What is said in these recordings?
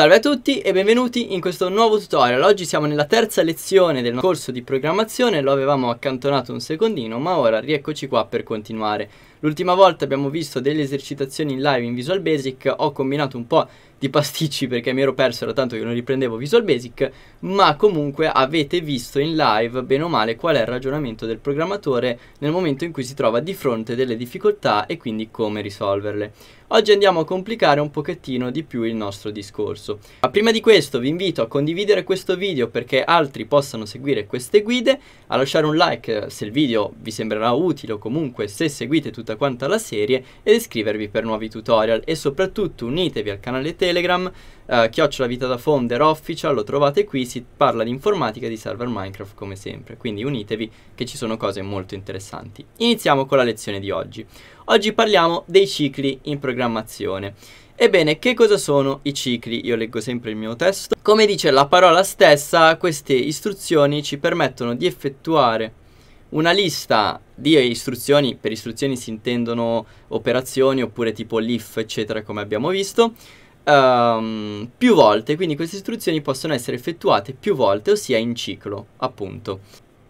Salve a tutti e benvenuti in questo nuovo tutorial. Oggi siamo nella terza lezione del corso di programmazione, lo avevamo accantonato un secondino, ma ora rieccoci qua per continuare. L'ultima volta abbiamo visto delle esercitazioni in live in Visual Basic, ho combinato un po' di pasticci perché mi ero perso, era tanto che non riprendevo Visual Basic, ma comunque avete visto in live bene o male qual è il ragionamento del programmatore nel momento in cui si trova di fronte delle difficoltà e quindi come risolverle. Oggi andiamo a complicare un pochettino di più il nostro discorso. Ma prima di questo vi invito a condividere questo video perché altri possano seguire queste guide, a lasciare un like se il video vi sembrerà utile o comunque se seguite tutta quanta la serie ed iscrivervi per nuovi tutorial e soprattutto unitevi al canale Telegram Telegram, eh, chiocciola vita da founder official, lo trovate qui, si parla di informatica e di server Minecraft come sempre, quindi unitevi che ci sono cose molto interessanti. Iniziamo con la lezione di oggi. Oggi parliamo dei cicli in programmazione. Ebbene, che cosa sono i cicli? Io leggo sempre il mio testo. Come dice la parola stessa, queste istruzioni ci permettono di effettuare una lista di istruzioni, per istruzioni si intendono operazioni oppure tipo l'if, eccetera, come abbiamo visto, um, più volte, quindi queste istruzioni possono essere effettuate più volte, ossia in ciclo, appunto.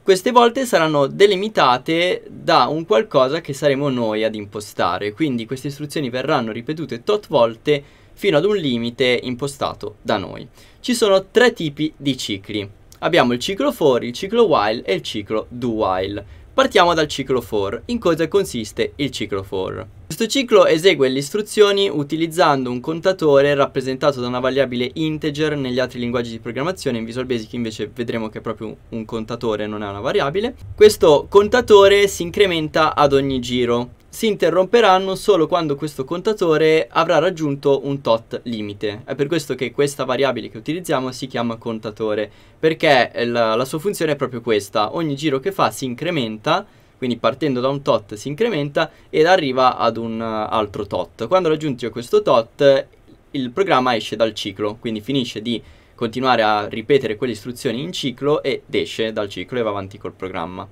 Queste volte saranno delimitate da un qualcosa che saremo noi ad impostare, quindi queste istruzioni verranno ripetute tot volte fino ad un limite impostato da noi. Ci sono tre tipi di cicli. Abbiamo il ciclo for, il ciclo while e il ciclo do while. Partiamo dal ciclo for. In cosa consiste il ciclo for? Questo ciclo esegue le istruzioni utilizzando un contatore rappresentato da una variabile integer negli altri linguaggi di programmazione, in Visual Basic invece vedremo che è proprio un contatore, non è una variabile. Questo contatore si incrementa ad ogni giro si interromperanno solo quando questo contatore avrà raggiunto un tot limite. È per questo che questa variabile che utilizziamo si chiama contatore, perché la, la sua funzione è proprio questa. Ogni giro che fa si incrementa, quindi partendo da un tot si incrementa ed arriva ad un uh, altro tot. Quando raggiunge questo tot il programma esce dal ciclo, quindi finisce di continuare a ripetere quelle istruzioni in ciclo ed esce dal ciclo e va avanti col programma.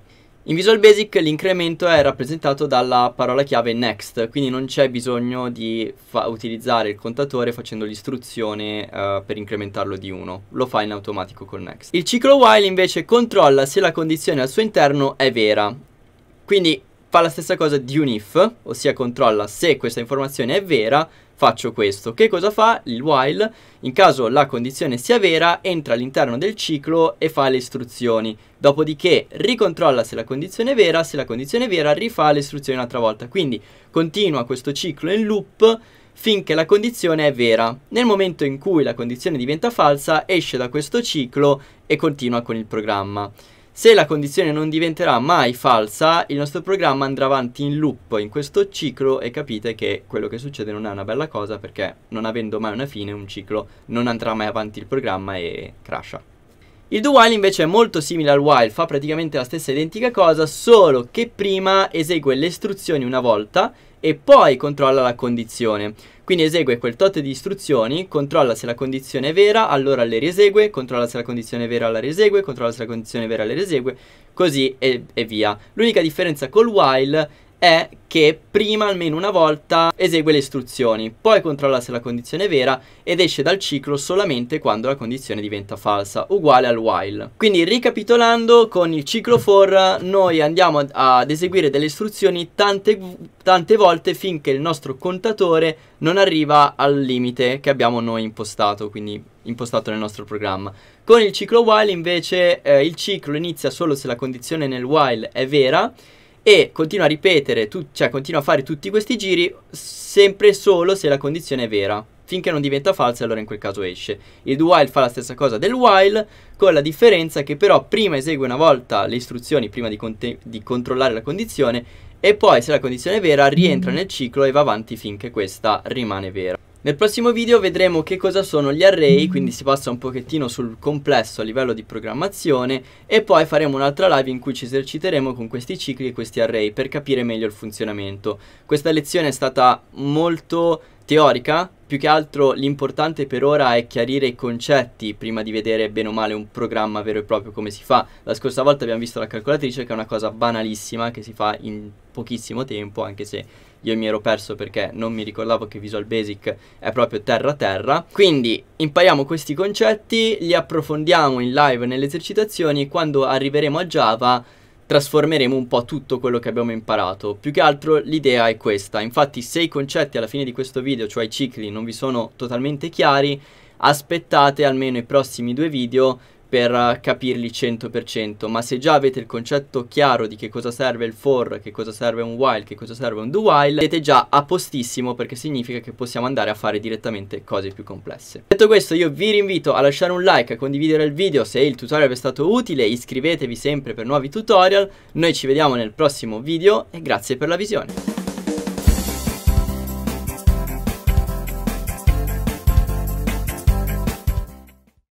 In Visual Basic l'incremento è rappresentato dalla parola chiave next, quindi non c'è bisogno di utilizzare il contatore facendo l'istruzione uh, per incrementarlo di 1, lo fa in automatico con next. Il ciclo while invece controlla se la condizione al suo interno è vera, quindi fa la stessa cosa di un if, ossia controlla se questa informazione è vera faccio questo. Che cosa fa? Il while, in caso la condizione sia vera, entra all'interno del ciclo e fa le istruzioni. Dopodiché ricontrolla se la condizione è vera, se la condizione è vera rifà le istruzioni un'altra volta. Quindi continua questo ciclo in loop finché la condizione è vera. Nel momento in cui la condizione diventa falsa, esce da questo ciclo e continua con il programma. Se la condizione non diventerà mai falsa, il nostro programma andrà avanti in loop in questo ciclo e capite che quello che succede non è una bella cosa perché non avendo mai una fine un ciclo non andrà mai avanti il programma e crasha. Il do while invece è molto simile al while, fa praticamente la stessa identica cosa, solo che prima esegue le istruzioni una volta e poi controlla la condizione. Quindi esegue quel tot di istruzioni, controlla se la condizione è vera, allora le riesegue, controlla se la condizione è vera, la riesegue, controlla se la condizione è vera, la riesegue, così e, e via. L'unica differenza col while è che prima almeno una volta esegue le istruzioni, poi controlla se la condizione è vera ed esce dal ciclo solamente quando la condizione diventa falsa, uguale al while. Quindi ricapitolando, con il ciclo for noi andiamo ad, ad eseguire delle istruzioni tante, tante volte finché il nostro contatore non arriva al limite che abbiamo noi impostato, quindi impostato nel nostro programma. Con il ciclo while invece eh, il ciclo inizia solo se la condizione nel while è vera e continua a ripetere, tu, cioè continua a fare tutti questi giri sempre e solo se la condizione è vera. Finché non diventa falsa, allora in quel caso esce. Il do while fa la stessa cosa del while, con la differenza che però prima esegue una volta le istruzioni, prima di, di controllare la condizione, e poi se la condizione è vera rientra nel ciclo e va avanti finché questa rimane vera. Nel prossimo video vedremo che cosa sono gli array, quindi si passa un pochettino sul complesso a livello di programmazione e poi faremo un'altra live in cui ci eserciteremo con questi cicli e questi array per capire meglio il funzionamento. Questa lezione è stata molto teorica, più che altro l'importante per ora è chiarire i concetti prima di vedere bene o male un programma vero e proprio come si fa. La scorsa volta abbiamo visto la calcolatrice che è una cosa banalissima che si fa in pochissimo tempo anche se io mi ero perso perché non mi ricordavo che Visual Basic è proprio terra terra. Quindi impariamo questi concetti, li approfondiamo in live nelle esercitazioni, quando arriveremo a Java trasformeremo un po' tutto quello che abbiamo imparato. Più che altro l'idea è questa, infatti se i concetti alla fine di questo video, cioè i cicli, non vi sono totalmente chiari, aspettate almeno i prossimi due video per eh, capirli 100%, ma se già avete il concetto chiaro di che cosa serve il for, che cosa serve un while, che cosa serve un do while, siete già a postissimo perché significa che possiamo andare a fare direttamente cose più complesse. Detto questo io vi rinvito a lasciare un like, a condividere il video se il tutorial vi è stato utile, iscrivetevi sempre per nuovi tutorial, noi ci vediamo nel prossimo video e grazie per la visione.